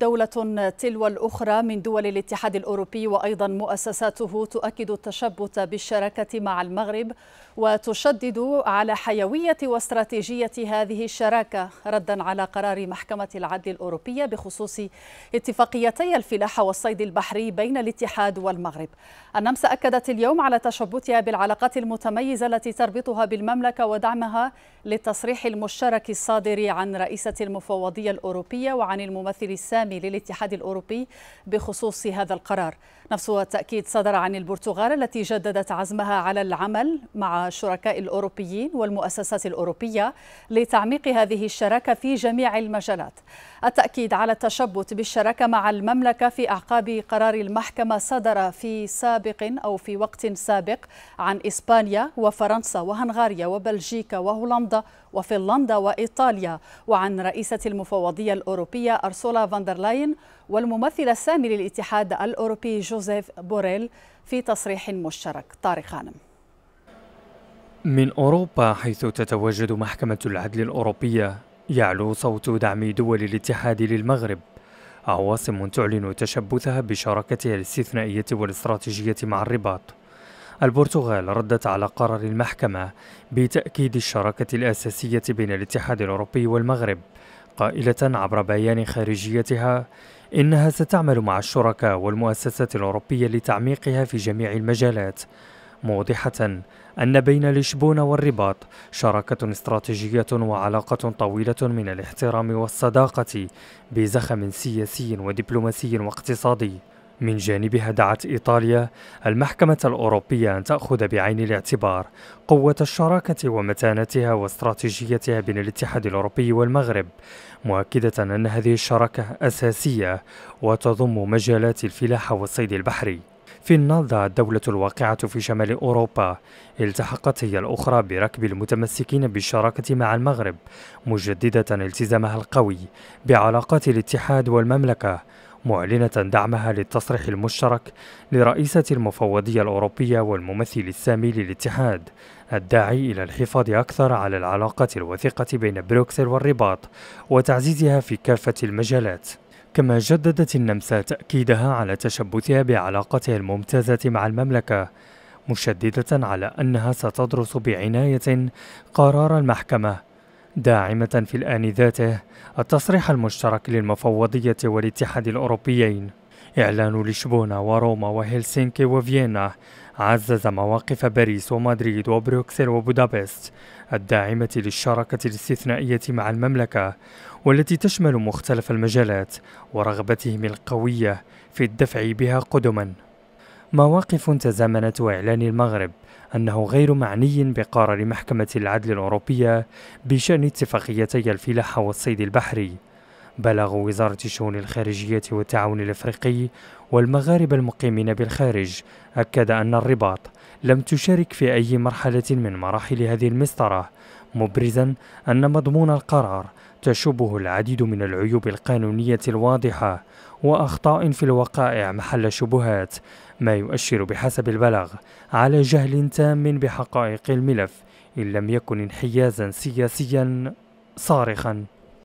دولة تلو الأخرى من دول الاتحاد الأوروبي وأيضا مؤسساته تؤكد التشبث بالشراكة مع المغرب وتشدد على حيوية واستراتيجية هذه الشراكة ردا على قرار محكمة العدل الأوروبية بخصوص اتفاقيتي الفلاحة والصيد البحري بين الاتحاد والمغرب النمسا أكدت اليوم على تشبثها بالعلاقات المتميزة التي تربطها بالمملكة ودعمها للتصريح المشترك الصادر عن رئيسة المفوضية الأوروبية وعن الممثل السامي الإعلامي للاتحاد الأوروبي بخصوص هذا القرار نفس التأكيد صدر عن البرتغال التي جددت عزمها على العمل مع الشركاء الأوروبيين والمؤسسات الأوروبية لتعميق هذه الشراكة في جميع المجالات التأكيد على التشبث بالشراكة مع المملكة في أعقاب قرار المحكمة صدر في سابق أو في وقت سابق عن إسبانيا وفرنسا وهنغاريا وبلجيكا وهولندا وفنلندا وإيطاليا وعن رئيسة المفوضية الأوروبية أرسولا فاندرلاين والممثل السامي للاتحاد الأوروبي جوزيف بوريل في تصريح مشترك طارق خانم من أوروبا حيث تتواجد محكمة العدل الأوروبية يعلو صوت دعم دول الاتحاد للمغرب عواصم تعلن تشبثها بشراكتها الاستثنائية والاستراتيجية مع الرباط البرتغال ردت على قرار المحكمة بتأكيد الشراكة الأساسية بين الاتحاد الأوروبي والمغرب قائلة عبر بيان خارجيتها إنها ستعمل مع الشركاء والمؤسسات الأوروبية لتعميقها في جميع المجالات موضحة أن بين لشبونة والرباط شراكة استراتيجية وعلاقة طويلة من الاحترام والصداقة بزخم سياسي ودبلوماسي واقتصادي من جانبها دعت إيطاليا المحكمة الأوروبية أن تأخذ بعين الاعتبار قوة الشراكة ومتانتها واستراتيجيتها بين الاتحاد الأوروبي والمغرب مؤكدة أن هذه الشراكة أساسية وتضم مجالات الفلاحة والصيد البحري في النهضة الدولة الواقعة في شمال أوروبا التحقت هي الأخرى بركب المتمسكين بالشراكة مع المغرب مجددة التزامها القوي بعلاقات الاتحاد والمملكة معلنة دعمها للتصريح المشترك لرئيسة المفوضية الأوروبية والممثل السامي للاتحاد الداعي إلى الحفاظ أكثر على العلاقة الوثيقة بين بروكسل والرباط وتعزيزها في كافة المجالات كما جددت النمسا تأكيدها على تشبثها بعلاقتها الممتازة مع المملكة مشددة على أنها ستدرس بعناية قرار المحكمة داعمة في الآن ذاته التصريح المشترك للمفوضية والاتحاد الأوروبيين إعلان لشبونة وروما وهلسنكي وفيينا عزز مواقف باريس ومدريد وبروكسل وبودابست الداعمة للشراكة الاستثنائية مع المملكة والتي تشمل مختلف المجالات ورغبتهم القوية في الدفع بها قدما مواقف تزامنت إعلان المغرب أنه غير معني بقرار محكمة العدل الأوروبية بشأن اتفاقيتي الفلاحة والصيد البحري بلغ وزارة الشؤون الخارجية والتعاون الأفريقي والمغاربة المقيمين بالخارج أكد أن الرباط لم تشارك في أي مرحلة من مراحل هذه المسطرة مبرزا أن مضمون القرار تشوبه العديد من العيوب القانونية الواضحة وأخطاء في الوقائع محل شبهات ما يؤشر بحسب البلاغ على جهل تام بحقائق الملف إن لم يكن انحيازا سياسيا صارخا